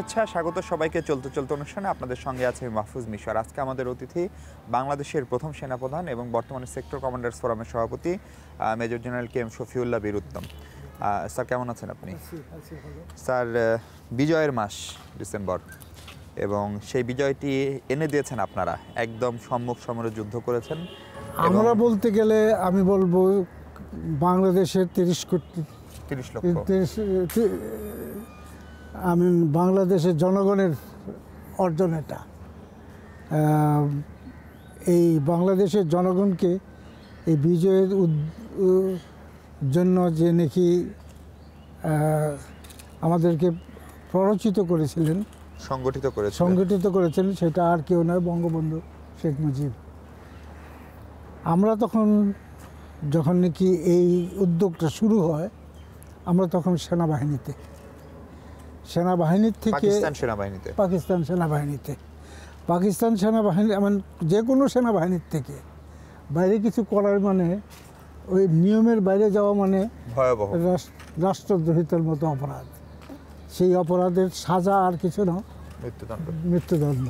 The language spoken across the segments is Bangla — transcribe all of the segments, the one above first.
শুভেচ্ছা স্বাগত সবাইকে চলতে চলতে অনুষ্ঠানে আপনাদের সঙ্গে আছে মাহফুজ মিশর আজকে আমাদের অতিথি বাংলাদেশের প্রথম সেনাপ্রধান এবং বর্তমানে সেক্টর কমান্ডার ফোরামের সভাপতি major general K M Shafiullah Uttam sir কেমন আছেন আপনি স্যার বিজয়ের মাস ডিসেম্বর এবং সেই বিজয়টি এনে দিয়েছেন আপনারা একদম সম্মুখ সমরে যুদ্ধ করেছেন আমরা বলতে গেলে আমি বলবো বাংলাদেশের তিরিশ কোটি তিরিশ লক্ষ আমি বাংলাদেশের জনগণের অর্জন এটা এই বাংলাদেশের জনগণকে এই বিজয়ের জন্য যে নাকি আমাদেরকে প্ররোচিত করেছিলেন সংগঠিত করে সংগঠিত করেছিলেন সেটা আর কেউ নয় বঙ্গবন্ধু শেখ মুজিব আমরা তখন যখন নাকি এই উদ্যোগটা শুরু হয় আমরা তখন সেনাবাহিনীতে সেনাবাহিনীর থেকে সেনাবাহিনীতে পাকিস্তান সেনাবাহিনীতে পাকিস্তান সেনাবাহিনী এমন যে কোনো সেনাবাহিনীর থেকে বাইরে কিছু করার মানে ওই নিয়মের বাইরে যাওয়া মানে ভয়াবহ রাষ্ট্রদ্রোহিতার মতো অপরাধ সেই অপরাধের সাজা আর কিছু না মৃত্যুদণ্ড মৃত্যুদণ্ড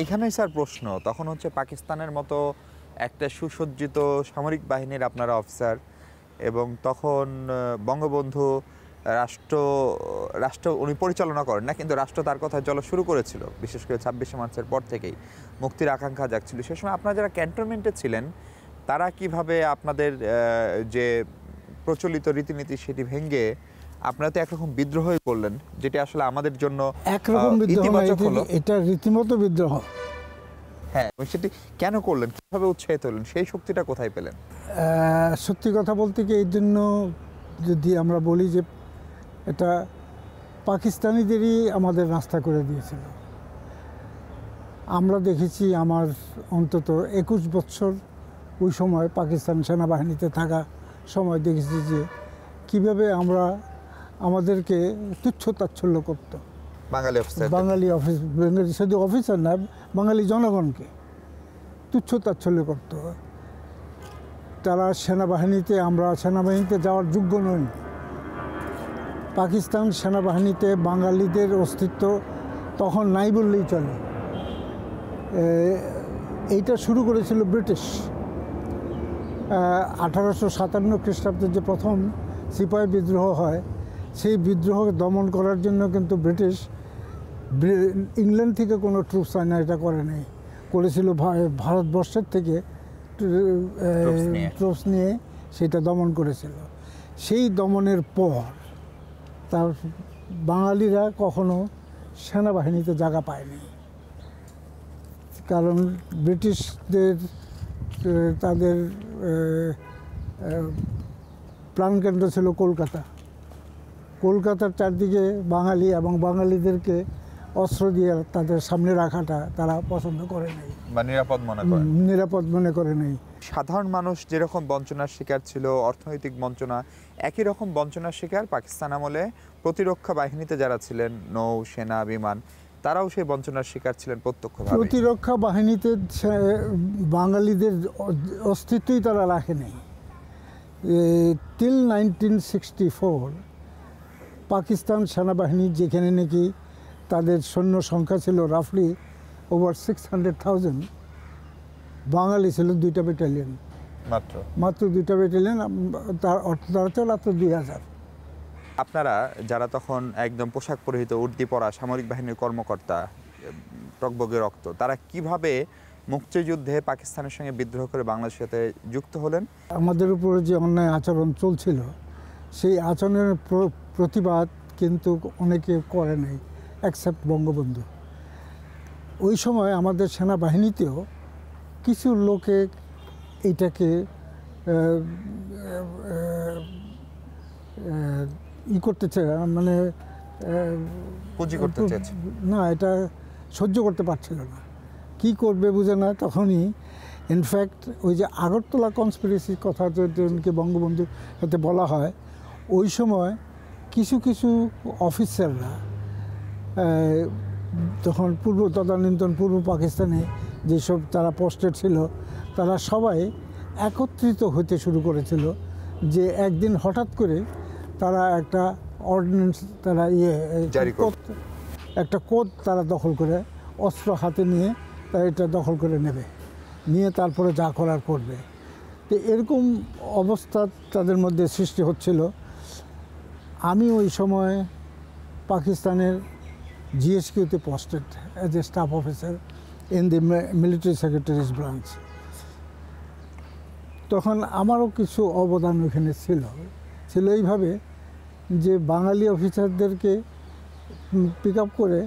এইখানেই স্যার প্রশ্ন তখন হচ্ছে পাকিস্তানের মতো একটা সুসজ্জিত সামরিক বাহিনীর আপনারা অফিসার এবং তখন বঙ্গবন্ধু রাষ্ট্র রাষ্ট্র উনি পরিচালনা করেন না কিন্তু রাষ্ট্র তার কথা চলা শুরু করেছিল বিশেষ করে ছাব্বিশে মার্চের পর থেকেই মুক্তির আকাঙ্ক্ষা যাচ্ছিল সে সময় আপনারা যারা ক্যান্টনমেন্টে ছিলেন তারা কিভাবে আপনাদের যে প্রচলিত রীতিনীতি সেটি ভেঙ্গে আপনারা তো একরকম বিদ্রোহই করলেন যেটি আসলে আমাদের জন্য একরকম বিদ্রোহ এটা রীতিমতো বিদ্রোহ হ্যাঁ সেটি কেন করলেন কিভাবে উৎসাহিত হলেন সেই শক্তিটা কোথায় পেলেন সত্যি কথা বলতে কি এই জন্য যদি আমরা বলি যে এটা পাকিস্তানিদেরই আমাদের রাস্তা করে দিয়েছিল আমরা দেখেছি আমার অন্তত একুশ বছর ওই সময় পাকিস্তান সেনাবাহিনীতে থাকা সময় দেখেছি যে কিভাবে আমরা আমাদেরকে তুচ্ছ তাচ্ছল্য করতো Bangali officer Bangali office Bengali শুধু অফিসার না বাঙালি জনগণকে তুচ্ছ তাচ্ছল্য করতো তারা সেনাবাহিনীতে আমরা সেনাবাহিনীতে যাওয়ার যোগ্য নই পাকিস্তান সেনাবাহিনীতে বাঙালিদের অস্তিত্ব তখন নাই বললেই চলে এইটা শুরু করেছিল ব্রিটিশ আঠারোশো সাতান্ন খ্রিস্টাব্দে যে প্রথম সিপাহি বিদ্রোহ হয় সেই বিদ্রোহ দমন করার জন্য কিন্তু ব্রিটিশ ইংল্যান্ড থেকে কোনো ট্রুপস আনা এটা করে নাই করেছিল ভারতবর্ষের থেকে ট্রুপস নিয়ে সেটা দমন করেছিল সেই দমনের পর তার বাঙালিরা কখনো সেনাবাহিনীতে জায়গা পায়নি কারণ ব্রিটিশদের তাদের প্রাণকেন্দ্র ছিল কলকাতা কলকাতার চারদিকে বাঙালি এবং বাঙালিদেরকে অস্ত্র দিয়ে তাদের সামনে রাখাটা তারা পছন্দ করে নাই বা নিরাপদ মনে করে নিরাপদ মনে করে নাই সাধারণ মানুষ যেরকম বঞ্চনার শিকার ছিল অর্থনৈতিক বঞ্চনা একই রকম বঞ্চনার শিকার পাকিস্তান আমলে প্রতিরক্ষা বাহিনীতে যারা ছিলেন নৌ সেনা বিমান তারাও সেই বঞ্চনার শিকার ছিলেন প্রত্যক্ষ প্রতিরক্ষা বাহিনীতে বাঙালিদের অস্তিত্বই তারা রাখেনি till nineteen sixty four Pakistan সেনাবাহিনী যেখানে নাকি তাদের সৈন্য সংখ্যা ছিল রাফলি over six hundred thousand Bangali ছিল দুইটা ব্যাটালিয়ন মাত্র মাত্র দুইটা ব্যাটালিয়ন তার তারা ছিল মাত্র দুই হাজার আপনারা যারা তখন একদম পোশাক পরিহিত উর্দি পরা সামরিক বাহিনীর কর্মকর্তা টকবগে রক্ত তারা কিভাবে মুক্তিযুদ্ধে পাকিস্তানের সঙ্গে বিদ্রোহ করে বাংলাদেশের সাথে যুক্ত হলেন আমাদের উপরে যে অন্যায় আচরণ চলছিল সেই আচরণের প্রতিবাদ কিন্তু অনেকে করে নাই অ্যাকসেপ্ট বঙ্গবন্ধু ওই সময় আমাদের সেনাবাহিনীতেও কিছু লোকে এটাকে ই করতে চায় মানে না এটা সহ্য করতে পারছিল না কি করবে বুঝে না তখনই ইনফ্যাক্ট ওই যে আগরতলা কনস্পিরেসির কথা যে বঙ্গবন্ধুর সাথে বলা হয় ওই সময় কিছু কিছু অফিসাররা তখন পূর্ব তদানীন্তন পূর্ব পাকিস্তানে যেসব তারা পোস্টে ছিল তারা সবাই একত্রিত হতে শুরু করেছিল যে একদিন হঠাৎ করে তারা একটা অর্ডিন্যান্স তারা ইয়ে একটা কোদ তারা দখল করে অস্ত্র হাতে নিয়ে তারা এটা দখল করে নেবে নিয়ে তারপরে যা করার করবে তো এরকম অবস্থা তাদের মধ্যে সৃষ্টি হচ্ছিল আমি ওই সময় পাকিস্তানের জিএসকিউতে posted as a staff officer in the military secretary's branch তখন আমারও কিছু অবদান ওখানে ছিল ছিল এইভাবে যে বাঙালি অফিসারদেরকে পিক আপ করে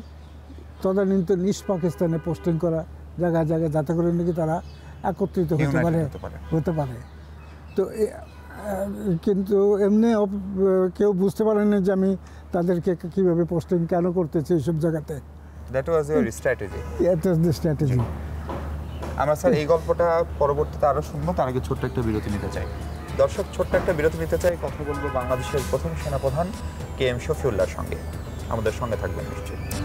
তদানীন্তন ইস্ট পাকিস্তানে পোস্টিং করা জায়গায় জায়গায় যাতে করে নাকি তারা একত্রিত হতে পারে হতে পারে তো কিন্তু এমনি কেউ বুঝতে পারেনি যে আমি তাদেরকে কীভাবে পোস্টিং কেন করতেছি এইসব জায়গাতে that was your strategy that was the strategy আমরা স্যার এই গল্পটা পরবর্তীতে আরও শুনবো তার আগে ছোট্ট একটা বিরতি নিতে চাই দর্শক ছোট্ট একটা বিরতি নিতে চাই কথা বলবো বাংলাদেশের প্রথম সেনাপ্রধান কে এম শফিউল্লাহর সঙ্গে আমাদের সঙ্গে থাকবেন নিশ্চয়ই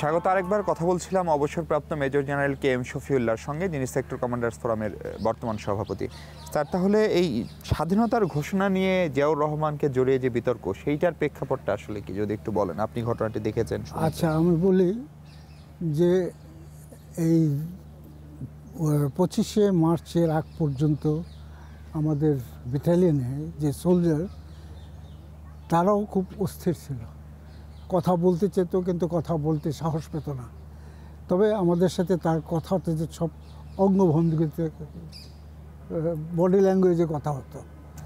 স্বাগত আরেকবার কথা বলছিলাম অবসরপ্রাপ্ত মেজর জেনারেল কে এম শফিউল্লার সঙ্গে যিনি সেক্টর কমান্ডার্স ফোরামের বর্তমান সভাপতি স্যার তাহলে এই স্বাধীনতার ঘোষণা নিয়ে জিয়াউর রহমানকে জড়িয়ে যে বিতর্ক সেইটার প্রেক্ষাপটটা আসলে কি যদি একটু বলেন আপনি ঘটনাটি দেখেছেন আচ্ছা আমি বলি যে এই পঁচিশে মার্চের আগ পর্যন্ত আমাদের ব্যাটালিয়নে যে সোলজার তারাও খুব অস্থির ছিল কথা বলতে চেত কিন্তু কথা বলতে সাহস পেত না তবে আমাদের সাথে তার হতো যে সব অঙ্গভঙ্গিতে বডি ল্যাঙ্গুয়েজে কথা হতো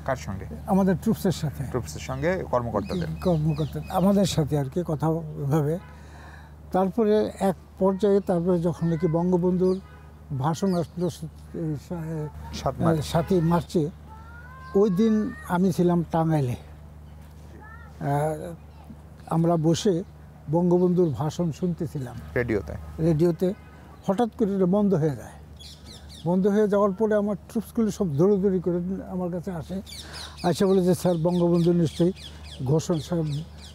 কার সঙ্গে আমাদের ট্রুপসের সাথে ট্রুপসের সঙ্গে কর্মকর্তাদের কর্মকর্তা আমাদের সাথে আর কি কথা ভাবে তারপরে এক পর্যায়ে তারপরে যখন নাকি বঙ্গবন্ধুর ভাষণ আসলো সাতই মার্চে ওই দিন আমি ছিলাম টাঙ্গাইলে আমরা বসে বঙ্গবন্ধুর ভাষণ শুনতেছিলাম রেডিওতে রেডিওতে হঠাৎ করে এটা বন্ধ হয়ে যায় বন্ধ হয়ে যাওয়ার পরে আমার ট্রুপসগুলি সব দৌড়ি করে আমার কাছে আসে আসে বলে যে স্যার বঙ্গবন্ধু নিশ্চয়ই ঘোষণা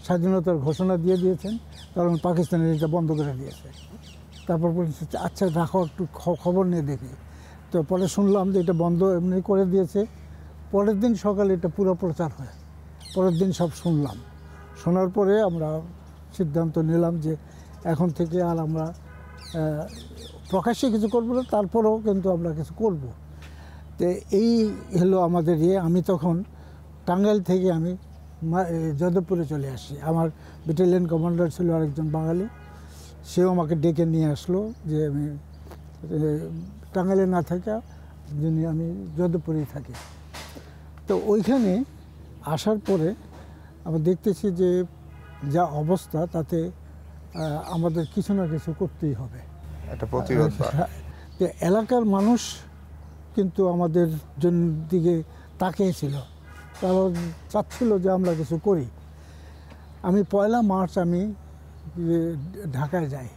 স্বাধীনতার ঘোষণা দিয়ে দিয়েছেন কারণ পাকিস্তানের এটা বন্ধ করে দিয়েছে তারপর বলছে আচ্ছা রাখো একটু খবর নিয়ে দেখি তো পরে শুনলাম যে এটা বন্ধ এমনি করে দিয়েছে পরের দিন সকালে এটা পুরো প্রচার হয় পরের দিন সব শুনলাম শোনার পরে আমরা সিদ্ধান্ত নিলাম যে এখন থেকে আর আমরা প্রকাশ্যে কিছু করবো না তারপরেও কিন্তু আমরা কিছু করব। তো এই হলো আমাদের ইয়ে আমি তখন টাঙ্গাইল থেকে আমি যাদবপুরে চলে আসি আমার ব্যাটালিয়ান কমান্ডার ছিল আরেকজন বাঙালি সেও আমাকে ডেকে নিয়ে আসলো যে আমি টাঙ্গাইলে না থাকা যিনি আমি যাদবপুরেই থাকি তো ওইখানে আসার পরে আমরা দেখতেছি যে যা অবস্থা তাতে আমাদের কিছু না কিছু করতেই হবে একটা প্রতিরোধ এলাকার মানুষ কিন্তু আমাদের জন্য দিকে তাকিয়েছিল তারা চাচ্ছিল যে আমরা কিছু করি আমি পয়লা মার্চ আমি ঢাকায় যাই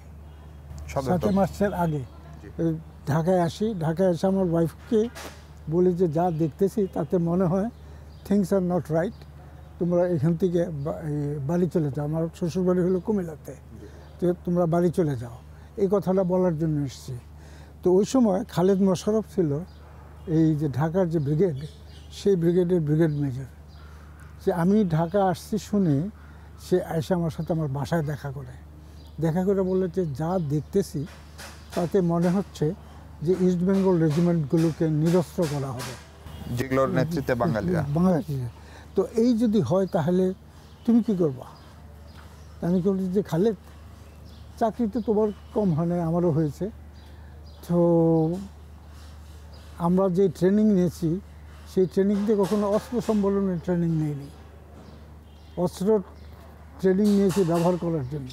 সাতই মার্চের আগে ঢাকায় আসি ঢাকায় এসে আমার ওয়াইফকে বলি যে যা দেখতেছি তাতে মনে হয় থিংস আর নট রাইট তোমরা এখান থেকে বাড়ি চলে যাও আমার শ্বশুরবাড়ি হলো কুমিল্লাতে তো তোমরা বাড়ি চলে যাও এই কথাটা বলার জন্য এসেছি তো ওই সময় খালেদ মোশারফ ছিল এই যে ঢাকার যে ব্রিগেড সেই ব্রিগেডের ব্রিগেড মেজর যে আমি ঢাকা আসছি শুনে সে এসে আমার সাথে আমার বাসায় দেখা করে দেখা করে বললে যে যা দেখতেছি তাতে মনে হচ্ছে যে ইস্ট বেঙ্গল রেজিমেন্টগুলোকে নিরস্ত্র করা হবে যেগুলোর নেতৃত্বে বাঙালিরা বাঙালি তো এই যদি হয় তাহলে তুমি কি করবা আমি করি যে খালেদ চাকরি তো তোমার কম হয় না আমারও হয়েছে তো আমরা যে ট্রেনিং নিয়েছি সেই ট্রেনিংতে কখনো অস্ত্র সম্বলনের ট্রেনিং নেইনি অস্ত্র ট্রেনিং নিয়েছি ব্যবহার করার জন্য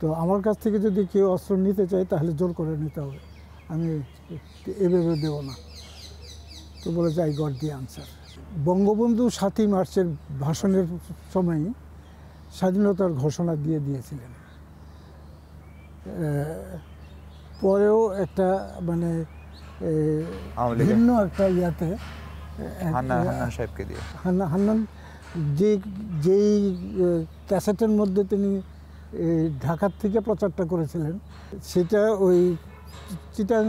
তো আমার কাছ থেকে যদি কেউ অস্ত্র নিতে চায় তাহলে জোর করে নিতে হবে আমি এভাবে দেব না তো বলেছে I got the answer Bangabandhu সাতই মার্চের ভাষণের সময় স্বাধীনতার ঘোষণা দিয়ে দিয়েছিলেন পরেও একটা মানে ভিন্ন একটা ইয়াতে হান্নান যে যেই ক্যাসেটের মধ্যে তিনি ঢাকার থেকে প্রচারটা করেছিলেন সেটা ওই চিটাং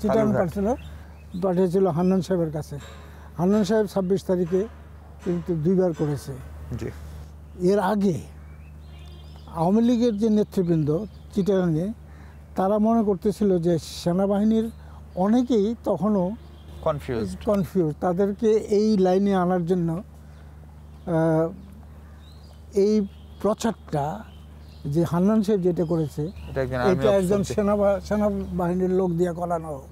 চিটাং পাঠিয়েছিল পাঠিয়েছিল হান্নান সাহেবের কাছে হান্নান সাহেব ছাব্বিশ তারিখে কিন্তু দুইবার করেছে এর আগে আওয়ামী লীগের যে নেতৃবৃন্দ চিটাগাঙে তারা মনে করতেছিল যে সেনাবাহিনীর অনেকেই তখনও কনফিউজ কনফিউজ তাদেরকে এই লাইনে আনার জন্য এই প্রচারটা যে হান্নান সাহেব যেটা করেছে এটা একজন সেনাবাহিনীর লোক দিয়ে করানো হোক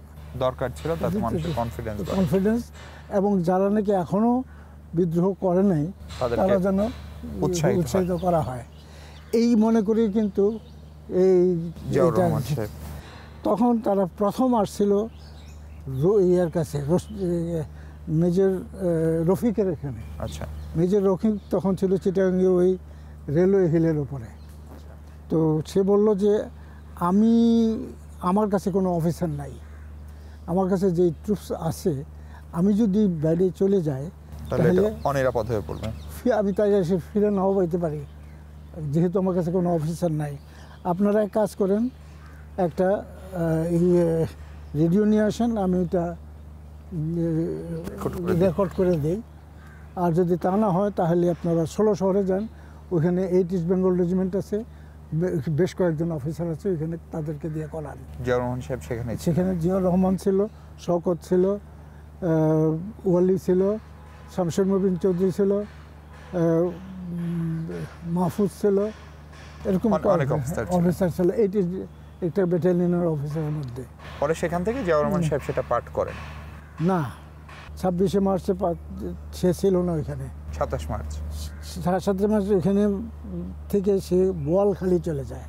দরকার ছিল তাতে মানুষের কনফিডেন্স কনফিডেন্স এবং যারা নাকি এখনও বিদ্রোহ করে নাই তারা যেন উৎসাহিত করা হয় এই মনে করি কিন্তু এই তখন তারা প্রথম আসছিল ইয়ার কাছে মেজর রফিকের এখানে আচ্ছা মেজর রফিক তখন ছিল চিটাগাঙ্গে ওই রেলওয়ে হিলের ওপরে তো সে বলল যে আমি আমার কাছে কোনো অফিসার নাই আমার কাছে যে ট্রুপস আছে আমি যদি বাইরে চলে যাই তাহলে অনিরাপদ হয়ে পড়বে আমি তাই এসে ফিরে নাও পাইতে পারি যেহেতু আমার কাছে কোনো অফিসার নাই আপনারা এক কাজ করেন একটা রেডিও নিয়ে আসেন আমি এটা রেকর্ড করে দিই আর যদি তা না হয় তাহলে আপনারা ষোলো শহরে যান ওইখানে এইট ইস্ট বেঙ্গল রেজিমেন্ট আছে বেশ কয়েকজন অফিসার আছে ওইখানে তাদেরকে দিয়ে করান জিয়া রহমান সাহেব সেখানে সেখানে জিয়া রহমান ছিল শওকত ছিল ওয়ালি ছিল শামসুর মবিন চৌধুরী ছিল মাহফুজ ছিল এরকম অফিসার ছিল এইটি একটা ব্যাটালিয়নের অফিসারের মধ্যে পরে সেখান থেকে জিয়া রহমান সাহেব সেটা পাঠ করেন না ছাব্বিশে মার্চে সে ছিল না ওইখানে সাতাশ মার্চ সাড়ে সাতটা মাস এখানে থেকে সে বোয়ালখালি চলে যায়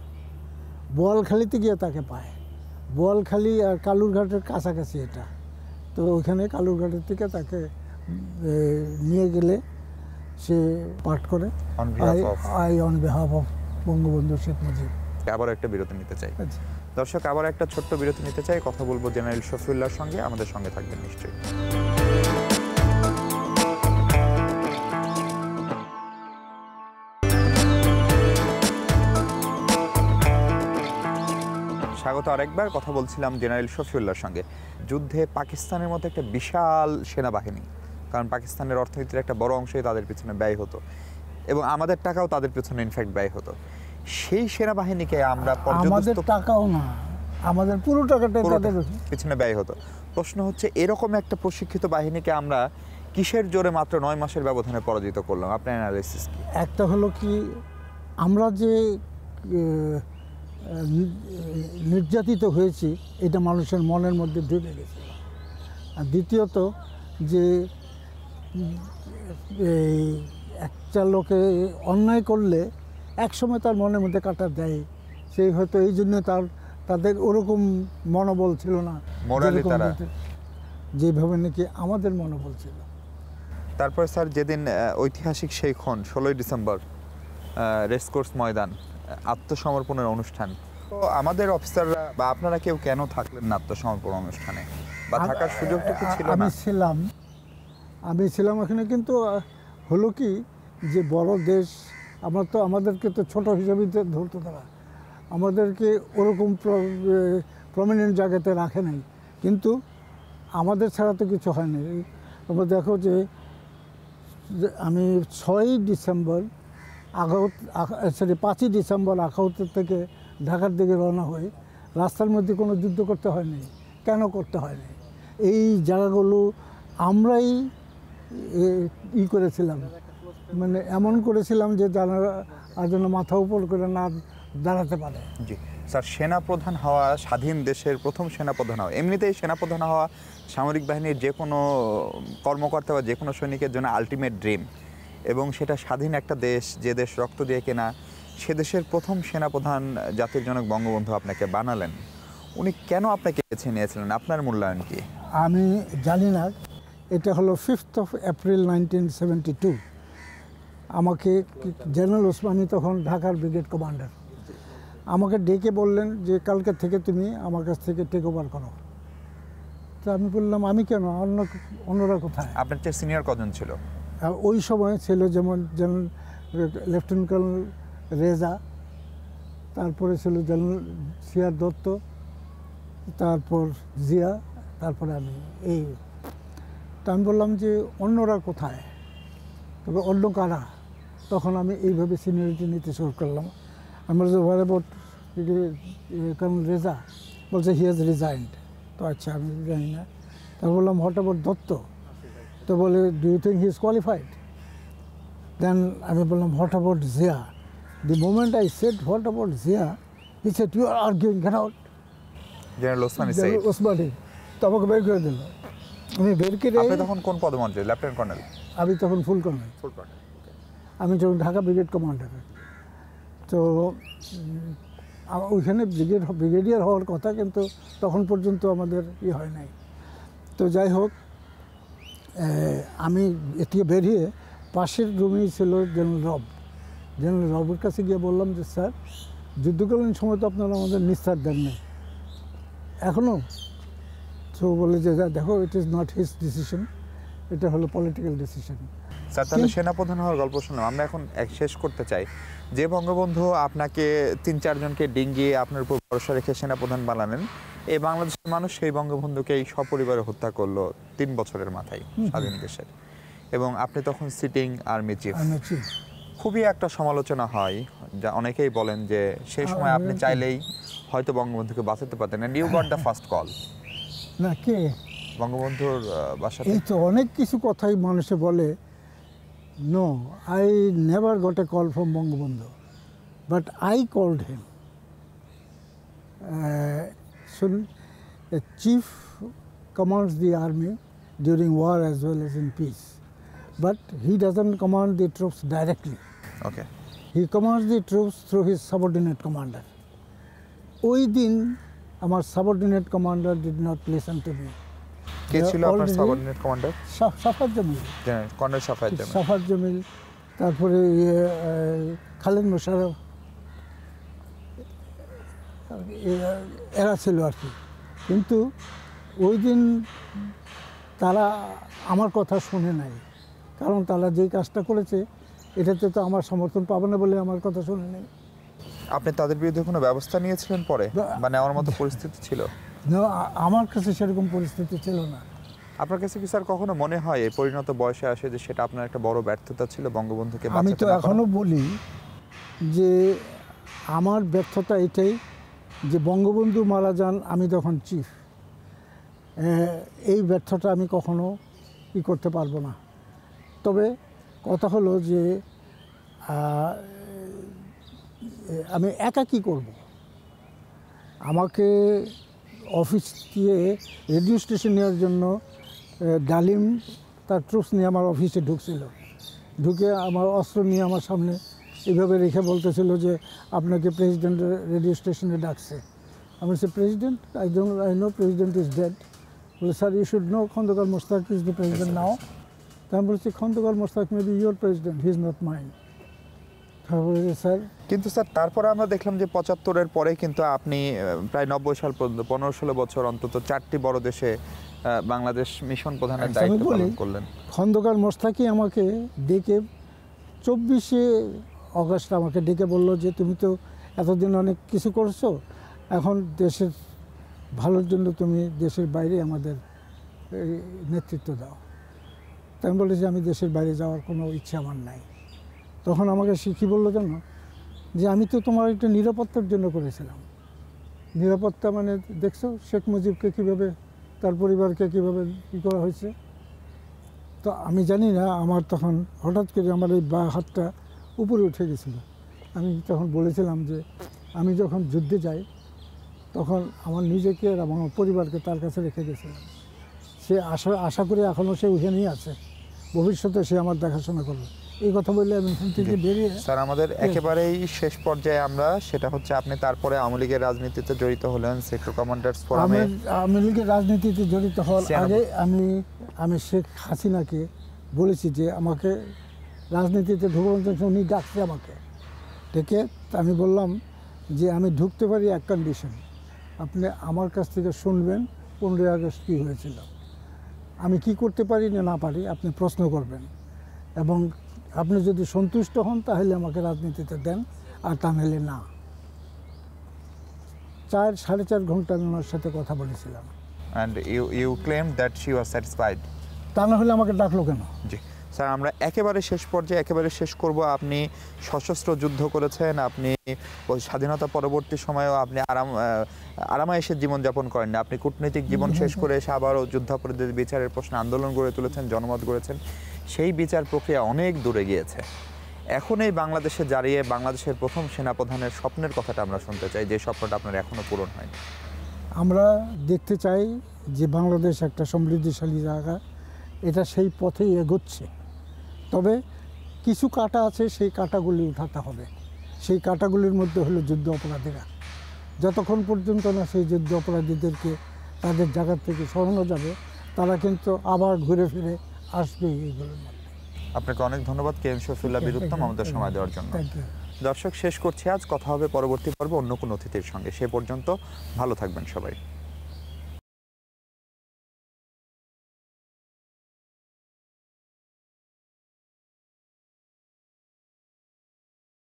বোয়ালখালিতে গিয়ে তাকে পায় বোয়ালখালি আর কালুরঘাটের কাছাকাছি এটা তো ওইখানে কালুরঘাটের থেকে তাকে নিয়ে গেলে সে পাঠ করে I on behalf of Bangabandhu Sheikh Mujib আবার একটা বিরতি নিতে চাই আচ্ছা। দর্শক আবার একটা ছোট্ট বিরতি নিতে চাই কথা বলবো জেনারেল শফিউল্লাহর সঙ্গে আমাদের সঙ্গে থাকবেন নিশ্চয়ই স্বাগত আরেকবার কথা বলছিলাম জেনারেল শফিউল্লার সঙ্গে যুদ্ধে পাকিস্তানের মতো একটা বিশাল সেনাবাহিনী কারণ পাকিস্তানের অর্থনীতির একটা বড় অংশই তাদের পিছনে ব্যয় হতো এবং আমাদের টাকাও তাদের পিছনে ইনফ্যাক্ট ব্যয় হতো সেই সেনাবাহিনীকে আমরা আমাদের টাকাও না আমাদের পুরো টাকাটা তাদের পিছনে ব্যয় হতো প্রশ্ন হচ্ছে এরকম একটা প্রশিক্ষিত বাহিনীকে আমরা কিসের জোরে মাত্র নয় মাসের ব্যবধানে পরাজিত করলাম আপনার অ্যানালিসিস একটা হলো কি আমরা যে নির্যাতিত হয়েছি এটা মানুষের মনের মধ্যে ঢুকে গেছে আর দ্বিতীয়ত যে এই একটা লোকে অন্যায় করলে একসময় তার মনের মধ্যে কাটা দেয় সেই হয়তো এই জন্য তার তাদের ওরকম মনোবল ছিল না যেভাবে নাকি আমাদের মনোবল ছিল তারপর স্যার যেদিন ঐতিহাসিক সেই ক্ষণ ষোলোই ডিসেম্বর রেসকোর্স ময়দান আত্মসমর্পণের অনুষ্ঠান তো আমাদের অফিসাররা বা আপনারা কেউ কেন থাকলেন না আত্মসমর্পণ অনুষ্ঠানে বা থাকার সুযোগটা কি ছিল আমি ছিলাম আমি ছিলাম ওখানে কিন্তু হলো কি যে বড় দেশ আমরা তো আমাদেরকে তো ছোট হিসাবে ধরতো তারা আমাদেরকে ওরকম প্রমিনেন্ট জায়গাতে রাখে নাই কিন্তু আমাদের ছাড়া তো কিছু হয় না তোমরা দেখো যে আমি ছয়ই ডিসেম্বর আগাউত সরি পাঁচই ডিসেম্বর আখাউতের থেকে ঢাকার দিকে রওনা হই রাস্তার মধ্যে কোনো যুদ্ধ করতে হয়নি কেন করতে হয়নি এই জায়গাগুলো আমরাই ই করেছিলাম মানে এমন করেছিলাম যে যারা আর যেন মাথা উপর করে না দাঁড়াতে পারে জি স্যার সেনাপ্রধান হওয়া স্বাধীন দেশের প্রথম সেনাপ্রধান হওয়া এমনিতেই সেনাপ্রধান হওয়া সামরিক বাহিনীর যে কোনো কর্মকর্তা বা যে কোনো সৈনিকের জন্য আলটিমেট ড্রিম এবং সেটা স্বাধীন একটা দেশ যে দেশ রক্ত দিয়ে কেনা সে দেশের প্রথম সেনাপ্রধান জাতির জনক বঙ্গবন্ধু আপনাকে বানালেন উনি কেন আপনাকে বেছে নিয়েছিলেন আপনার মূল্যায়ন কি আমি জানি না এটা হলো fifth of April nineteen seventy two আমাকে জেনারেল ওসমানী তখন ঢাকার ব্রিগেড কমান্ডার আমাকে ডেকে বললেন যে কালকে থেকে তুমি আমার কাছ থেকে টেক ওভার করো তো আমি বললাম আমি কেন অন্য অন্যরা কোথায় আপনার চেয়ে সিনিয়র কজন ছিল ওই সময় ছিল যেমন জেনারেল লেফটেন্যান্ট কর্নেল রেজা তারপরে ছিল জেনারেল সিয়ার দত্ত তারপর জিয়া তারপরে আমি এই তা আমি বললাম যে অন্যরা কোথায় তবে অন্য কারা তখন আমি এইভাবে সিনিয়রিটি নিতে শুরু করলাম আমার যে হোয়ার কর্নেল রেজা বলছে হি হ্যাজ রিজাইন্ড তো আচ্ছা আমি জানি না তারপর বললাম হোয়াট দত্ত তো বলে do you think he is qualified then আমি বললাম what about Zia the moment I said what about Zia he said you are arguing get out general Osmani general Osmani তো আমাকে বের করে দিল আমি বের করে আপনি তখন কোন পদমন্ত্রী লেফটেন্যান্ট কর্নেল আমি তখন ফুল কর্নেল ফুল কর্নেল আমি যখন ঢাকা ব্রিগেড কমান্ডার তো ওইখানে ব্রিগেড ব্রিগেডিয়ার হওয়ার কথা কিন্তু তখন পর্যন্ত আমাদের ই হয় নাই তো যাই হোক আমি এটিকে বেরিয়ে পাশের রুমে ছিল জেনারেল রব জেনারেল রবের কাছে গিয়ে বললাম যে স্যার যুদ্ধকালীন সময় তো আপনারা আমাদের নিস্তার দেন না এখনও তো বলে যে দেখো it is not his decision এটা হলো পলিটিক্যাল ডিসিশন স্যার তাহলে সেনাপ্রধান হওয়ার গল্প শুনলাম আমরা এখন শেষ করতে চাই যে বঙ্গবন্ধু আপনাকে তিন চারজনকে ডিঙ্গিয়ে আপনার উপর ভরসা রেখে সেনাপ্রধান বানালেন এই বাংলাদেশের মানুষ সেই বঙ্গবন্ধুকে এই সপরিবারে হত্যা করলো তিন বছরের মাথায় স্বাধীন দেশের এবং আপনি তখন সিটিং আর্মি চিফ খুবই একটা সমালোচনা হয় যা অনেকেই বলেন যে সেই সময় আপনি চাইলেই হয়তো বঙ্গবন্ধুকে বাঁচাতে পারতেন you got the first call না কে বঙ্গবন্ধুর বাসা এই তো অনেক কিছু কথাই মানুষে বলে No, I never got a call from Bangabandhu, but I called him. Uh, so chief commands the army during war as well as in peace, but he doesn't command the troops directly. Okay. He commands the troops through his subordinate commander. ওই our subordinate commander did not listen to me. কে ছিল আপনার subordinate commander Shafat Jamil colonel Shafat Shafat Jamil তারপরে ইয়ে, খালেদ মোশারফ এরা ছিল আর কি কিন্তু ওই দিন তারা আমার কথা শুনে নাই কারণ তারা যেই কাজটা করেছে এটাতে তো আমার সমর্থন পাবে না বলে আমার কথা শুনে নাই আপনি তাদের বিরুদ্ধে কোনো ব্যবস্থা নিয়েছিলেন পরে মানে আমার মতো পরিস্থিতি ছিল আমার কাছে সেরকম পরিস্থিতি ছিল না আপনার কাছে কি স্যার কখনো মনে হয় এই পরিণত বয়সে আসে যে সেটা আপনার একটা বড় ব্যর্থতা ছিল বঙ্গবন্ধুকে আমি তো এখনও বলি যে আমার ব্যর্থতা এটাই যে বঙ্গবন্ধু মারা যান আমি তখন চিফ এই ব্যর্থটা আমি কখনো ই করতে পারবো না তবে কথা হলো যে আমি একা কি করব আমাকে অফিস দিয়ে রেডিও স্টেশন নেওয়ার জন্য ডালিম তার ট্রুপস নিয়ে আমার অফিসে ঢুকছিল ঢুকে আমার অস্ত্র নিয়ে আমার সামনে এভাবে রেখে বলতেছিল যে আপনাকে প্রেসিডেন্ট রেডিও স্টেশনে ডাকছে আমি সে president I I know president is dead বলে sir you should know Khondaker Mostaq is the president now তাই আমি বলছি Khondaker Mostaq may be your president he is not mine sir কিন্তু স্যার তারপরে আমরা দেখলাম যে পঁচাত্তরের পরে কিন্তু আপনি প্রায় নব্বই সাল পর্যন্ত পনেরো ষোলো বছর অন্তত চারটি বড় দেশে বাংলাদেশ মিশন প্রধানের দায়িত্ব পালন করলেন খন্দকার মোস্তাকি আমাকে ডেকে চব্বিশে অগস্ট আমাকে ডেকে বলল যে তুমি তো এতদিন অনেক কিছু করছো এখন দেশের ভালোর জন্য তুমি দেশের বাইরে আমাদের নেতৃত্ব দাও তাই আমি বলেছি আমি দেশের বাইরে যাওয়ার কোনো ইচ্ছা আমার নাই তখন আমাকে সে কী বললো জানো যে আমি তো তোমার একটা নিরাপত্তার জন্য করেছিলাম নিরাপত্তা মানে দেখছো শেখ মুজিবকে কীভাবে তার পরিবারকে কীভাবে কী করা হয়েছে তো আমি জানি না আমার তখন হঠাৎ করে আমার এই বা হাতটা উপরে উঠে গেছিলো আমি তখন বলেছিলাম যে আমি যখন যুদ্ধে যাই তখন আমার নিজেকে আর আমার পরিবারকে তার কাছে রেখে গেছিলাম সে আশা আশা করি এখনও সে উঠে নিয়ে আছে ভবিষ্যতে সে আমার দেখাশোনা করবে এই কথা বললে আমি থেকে বেরিয়ে স্যার আমাদের একেবারেই শেষ পর্যায়ে আমরা সেটা হচ্ছে আপনি তারপরে আওয়ামী লীগের রাজনীতিতে জড়িত হলেন সেক্টর কমান্ডার্স ফোরামে আওয়ামী লীগের রাজনীতিতে জড়িত হওয়ার আগে আমি আমি শেখ হাসিনাকে বলেছি যে আমাকে রাজনীতিতে ঢুকবেন উনি ডাকছে আমাকে ডেকে আমি বললাম যে আমি ঢুকতে পারি এক কন্ডিশন আপনি আমার কাছ থেকে শুনবেন পনেরোই আগস্ট কী হয়েছিল আমি কি করতে পারি না না পারি আপনি প্রশ্ন করবেন এবং আপনি যদি সন্তুষ্ট হন তাহলে আমাকে রাজনীতিতে দেন আর তা নাহলে না চার সাড়ে চার ঘন্টা আমি ওনার সাথে কথা বলেছিলাম and you you claim that she was satisfied তা না হলে আমাকে ডাকলো কেন জি স্যার আমরা একেবারে শেষ পর্যায়ে একেবারে শেষ করব আপনি সশস্ত্র যুদ্ধ করেছেন আপনি ওই স্বাধীনতা পরবর্তী সময়েও আপনি আরাম আরামায়েশের জীবনযাপন করেন আপনি কূটনৈতিক জীবন শেষ করে এসে আবারও যুদ্ধাপরাধীদের বিচারের প্রশ্নে আন্দোলন গড়ে তুলেছেন জনমত গড়েছেন সেই বিচার প্রক্রিয়া অনেক দূরে গিয়েছে এখন এই বাংলাদেশে দাঁড়িয়ে বাংলাদেশের প্রথম সেনাপ্রধানের স্বপ্নের কথাটা আমরা শুনতে চাই যে স্বপ্নটা আপনার এখনও পূরণ হয়নি আমরা দেখতে চাই যে বাংলাদেশ একটা সমৃদ্ধিশালী জায়গা এটা সেই পথেই এগোচ্ছে তবে কিছু কাটা আছে সেই কাটাগুলি উঠাতে হবে সেই কাটাগুলির মধ্যে হলো যুদ্ধ অপরাধীরা যতক্ষণ পর্যন্ত না সেই যুদ্ধ অপরাধীদেরকে তাদের জায়গা থেকে সরানো যাবে তারা কিন্তু আবার ঘুরে ফিরে আসবে এগুলোর মধ্যে আপনাকে অনেক ধন্যবাদ কে এম শফিউল্লাহ বীরুত্তম আমাদের সময় দেওয়ার জন্য দর্শক শেষ করছি আজ কথা হবে পরবর্তী পর্ব অন্য কোনো অতিথির সঙ্গে সে পর্যন্ত ভালো থাকবেন সবাই